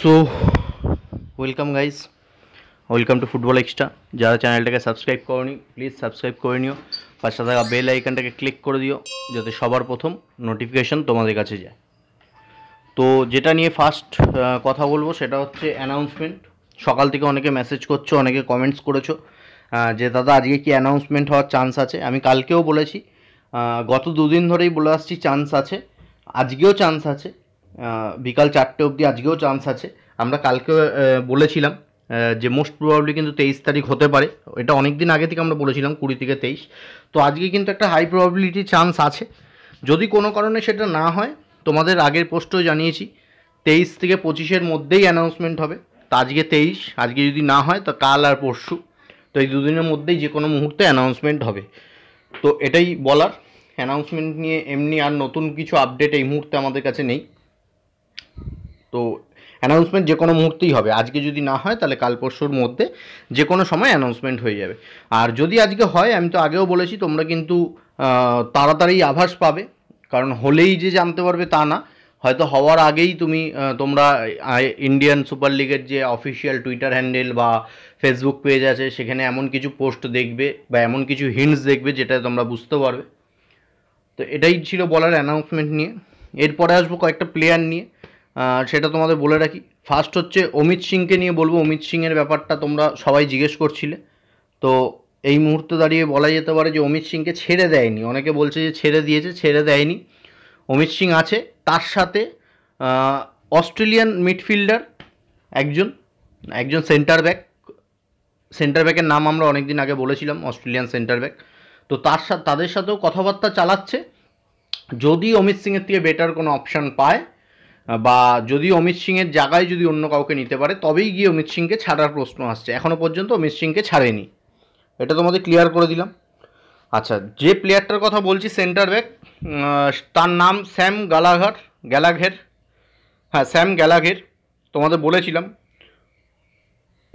so welcome guys welcome to football extra যারা চ্যানেলটাকে subscribe করনি প্লিজ সাবস্ক্রাইব করে নিও পাশে থাকা বেল আইকনটাকে ক্লিক করে দিও যাতে সবার প্রথম নোটিফিকেশন তোমাদের কাছে যায় তো যেটা নিয়ে ফার্স্ট কথা বলবো সেটা হচ্ছে অ্যানাউন্সমেন্ট সকাল থেকে অনেকে মেসেজ করছো অনেকে কমেন্টস করেছো যে দাদা আজকে কি অ্যানাউন্সমেন্ট হওয়ার চান্স আছে আমি কালকেও বলেছি গত দুদিন ধরেই বলে আসছি চান্স আছে আজকেও চান্স আছে বিকাল চারটে অবধি আজকেও চান্স আছে আমরা কালকে বলেছিলাম যে মোস্ট প্রবাবলি কিন্তু তেইশ তারিখ হতে পারে এটা অনেক দিন আগে থেকে আমরা বলেছিলাম কুড়ি থেকে তেইশ তো আজকে কিন্তু একটা হাই প্রবাবিলিটি চান্স আছে যদি কোনো কারণে সেটা না হয় তোমাদের আগের পোস্টও জানিয়েছি তেইশ থেকে পঁচিশের মধ্যেই অ্যানাউন্সমেন্ট হবে তো আজকে তেইশ আজকে যদি না হয় তো কাল আর পরশু তো এই দুদিনের মধ্যেই যে কোনো মুহূর্তে অ্যানাউন্সমেন্ট হবে তো এটাই বলার অ্যানাউন্সমেন্ট নিয়ে এমনি আর নতুন কিছু আপডেট এই মুহূর্তে আমাদের কাছে নেই তো অ্যানাউন্সমেন্ট যে কোনো মুহূর্তেই হবে আজকে যদি না হয় তাহলে কাল পরশুর মধ্যে যে কোনো সময় অ্যানাউন্সমেন্ট হয়ে যাবে আর যদি আজকে হয় আমি তো আগেও বলেছি তোমরা কিন্তু তাড়াতাড়ি আভাস পাবে কারণ হলেই যে জানতে পারবে তা না হয়তো হওয়ার আগেই তুমি তোমরা ইন্ডিয়ান সুপার লিগের যে অফিসিয়াল টুইটার হ্যান্ডেল বা ফেসবুক পেজ আছে সেখানে এমন কিছু পোস্ট দেখবে বা এমন কিছু হিন্টস দেখবে যেটা তোমরা বুঝতে পারবে তো এটাই ছিল বলার অ্যানাউন্সমেন্ট নিয়ে এরপরে আসবো কয়েকটা প্লেয়ার নিয়ে সেটা তোমাদের বলে রাখি ফার্স্ট হচ্ছে অমিত সিংকে নিয়ে বলবো অমিত সিংয়ের ব্যাপারটা তোমরা সবাই জিজ্ঞেস করছিলে তো এই মুহূর্তে দাঁড়িয়ে বলা যেতে পারে যে অমিত সিংকে ছেড়ে দেয়নি অনেকে বলছে যে ছেড়ে দিয়েছে ছেড়ে দেয়নি অমিত সিং আছে তার সাথে অস্ট্রেলিয়ান মিডফিল্ডার একজন একজন সেন্টার ব্যাক সেন্টার ব্যাকের নাম আমরা অনেক দিন আগে বলেছিলাম অস্ট্রেলিয়ান সেন্টার ব্যাক তো তার সাথে তাদের সাথেও কথাবার্তা চালাচ্ছে যদি অমিত সিংয়ের থেকে বেটার কোনো অপশান পায় বা যদি অমিত সিংয়ের জায়গায় যদি অন্য কাউকে নিতে পারে তবেই গিয়ে অমিত সিংকে ছাড়ার প্রশ্ন আসছে এখনও পর্যন্ত অমিত সিংকে ছাড়েনি এটা তোমাদের ক্লিয়ার করে দিলাম আচ্ছা যে প্লেয়ারটার কথা বলছি সেন্টার ব্যাক তার নাম স্যাম গালাঘর গ্যালাঘের হ্যাঁ স্যাম গ্যালাঘের তোমাদের বলেছিলাম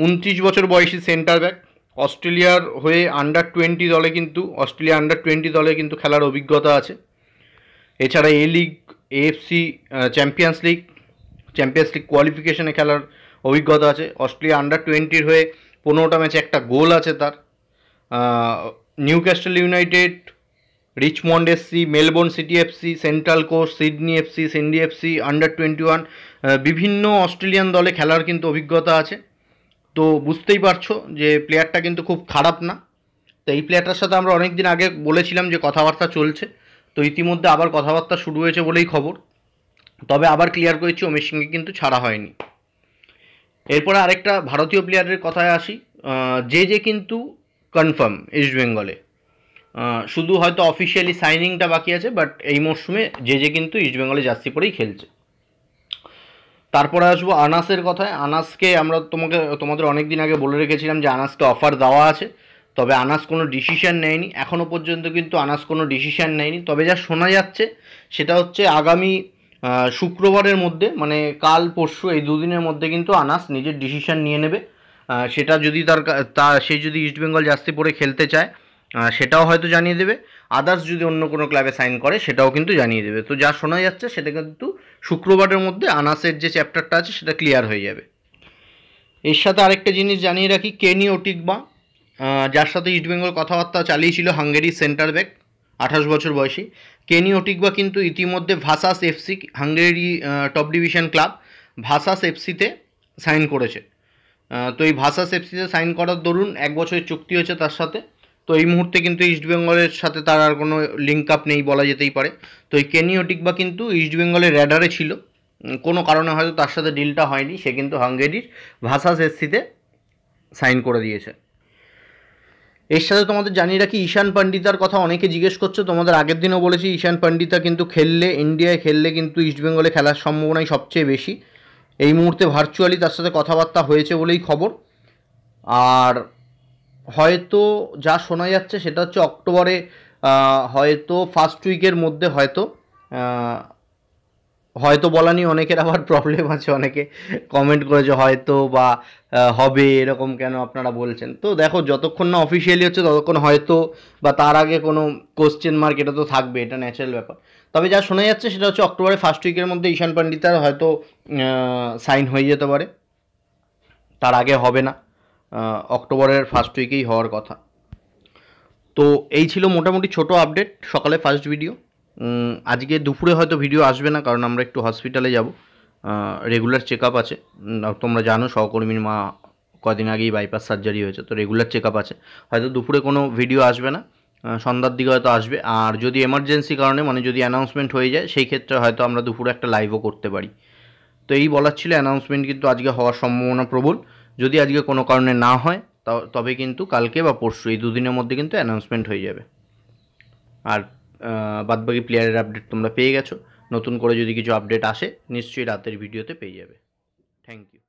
উনত্রিশ বছর বয়সী সেন্টার ব্যাক অস্ট্রেলিয়ার হয়ে আন্ডার টোয়েন্টি দলে কিন্তু অস্ট্রেলিয়া আন্ডার টোয়েন্টি দলে কিন্তু খেলার অভিজ্ঞতা আছে এছাড়া A league AFC champions league champions league কোয়ালিফিকেশনে খেলার অভিজ্ঞতা আছে অস্ট্রেলিয়া আন্ডার টোয়েন্টির হয়ে পনেরোটা ম্যাচে একটা গোল আছে তার new castle United Richmond FC Melbourne city FC central course Sydney FC সিন্ডি FC under twenty one বিভিন্ন অস্ট্রেলিয়ান দলে খেলার কিন্তু অভিজ্ঞতা আছে তো বুঝতেই পারছো যে প্লেয়ারটা কিন্তু খুব খারাপ না তো এই প্লেয়ারটার সাথে আমরা অনেক দিন আগে বলেছিলাম যে কথাবার্তা চলছে তো ইতিমধ্যে আবার কথাবার্তা শুরু হয়েছে বলেই খবর তবে আবার ক্লিয়ার করেছি অমিত সিংকে কিন্তু ছাড়া হয়নি এরপরে আরেকটা ভারতীয় প্লেয়ারের কথায় আসি যে যে কিন্তু কনফার্ম ইস্ট বেঙ্গলে শুধু হয়তো অফিসিয়ালি সাইনিংটা বাকি আছে বাট এই মরশুমে যে যে কিন্তু ইস্ট বেঙ্গলে জার্সি পরেই খেলছে তারপরে আসবো আনাসের কথায় আনাসকে আমরা তোমাকে তোমাদের অনেক দিন আগে বলে রেখেছিলাম যে আনাসকে অফার দেওয়া আছে তবে আনাস কোনো ডিসিশান নেয়নি এখনও পর্যন্ত কিন্তু আনাস কোনো ডিসিশান নেয়নি তবে যা শোনা যাচ্ছে সেটা হচ্ছে আগামী শুক্রবারের মধ্যে মানে কাল পরশু এই দুদিনের মধ্যে কিন্তু আনাস নিজের ডিসিশান নিয়ে নেবে সেটা যদি তার তা সে যদি ইস্টবেঙ্গল জাস্তি পরে খেলতে চায় সেটাও হয়তো জানিয়ে দেবে আদার্স যদি অন্য কোনো ক্লাবে সাইন করে সেটাও কিন্তু জানিয়ে দেবে তো যা শোনা যাচ্ছে সেটা কিন্তু শুক্রবারের মধ্যে আনাসের যে চ্যাপ্টারটা আছে সেটা ক্লিয়ার হয়ে যাবে এর সাথে আরেকটা জিনিস জানিয়ে রাখি কেনি ওটিকবা যার সাথে ইস্টবেঙ্গল কথাবার্তা চালিয়েছিল হাঙ্গেরি সেন্টার ব্যাক আঠাশ বছর বয়সী কেনি ওটিকবা কিন্তু ইতিমধ্যে Vasas FC Hungary top division club Vasas এফসিতে সাইন করেছে তো এই ভাসাস এফসিতে সাইন করার দরুন এক বছরের চুক্তি হয়েছে তার সাথে তো এই মুহূর্তে কিন্তু ইস্টবেঙ্গলের সাথে তার আর কোনো লিঙ্ক আপ নেই বলা যেতেই পারে তো এই কেনি ওটিকবা কিন্তু ইস্টবেঙ্গলের র্যাডারে ছিল কোনো কারণে হয়তো তার সাথে ডিলটা হয়নি সে কিন্তু হাঙ্গেরির ভাসাস এফসিতে সাইন করে দিয়েছে এর সাথে তোমাদের জানিয়ে রাখি ঈশান পান্ডিতার কথা অনেকে জিজ্ঞেস করছো তোমাদের আগের দিনও বলেছি ঈশান পান্ডিতা কিন্তু খেললে ইন্ডিয়ায় খেললে কিন্তু ইস্টবেঙ্গলে খেলার সম্ভাবনাই সবচেয়ে বেশি এই মুহূর্তে ভার্চুয়ালি তার সাথে কথাবার্তা হয়েছে বলেই খবর আর হয়তো যা শোনা যাচ্ছে সেটা হচ্ছে অক্টোবরে হয়তো ফার্স্ট উইকের মধ্যে হয়তো হয়তো বলা নিয়ে অনেকের আবার প্রবলেম আছে অনেকে কমেন্ট করেছে হয়তো বা হবে এরকম কেন আপনারা বলছেন তো দেখো যতক্ষণ না অফিসিয়ালি হচ্ছে ততক্ষণ হয়তো বা তার আগে কোনো কোশ্চেন মার্ক এটা তো থাকবে এটা ন্যাচারাল ব্যাপার তবে যা শোনা যাচ্ছে সেটা হচ্ছে অক্টোবরের ফার্স্ট উইকের মধ্যে ঈশান পান্ডিতার হয়তো সাইন হয়ে যেতে পারে তার আগে হবে না অক্টোবরের ফার্স্ট উইকেই হওয়ার কথা তো এই ছিল মোটামুটি ছোট আপডেট সকালে ফার্স্ট ভিডিও আজকে দুপুরে হয়তো ভিডিও আসবে না কারণ আমরা একটু হসপিটালে যাব রেগুলার চেক আছে তোমরা জানো সহকর্মীর মা কদিন আগেই বাইপাস সার্জারি হয়েছে তো রেগুলার চেক আছে হয়তো দুপুরে কোনো ভিডিও আসবে না সন্ধ্যার দিকে হয়তো আসবে আর যদি এমার্জেন্সি কারণে মানে যদি অ্যানাউন্সমেন্ট হয়ে যায় সেই ক্ষেত্রে হয়তো আমরা দুপুরে একটা লাইভও করতে পারি তো এই বলার ছিল অ্যানাউন্সমেন্ট কিন্তু আজকে হওয়ার সম্ভাবনা প্রবল যদি আজকে কোনো কারণে না হয় তবে কিন্তু কালকে বা পরশু এই দুদিনের মধ্যে কিন্তু অ্যানাউন্সমেন্ট হয়ে যাবে আর বাদবাকি প্লেয়ারের আপডেট তোমরা পেয়ে গেছো নতুন করে যদি কিছু আপডেট আসে নিশ্চয়ই রাতের ভিডিওতে পেয়ে যাবে থ্যাংক ইউ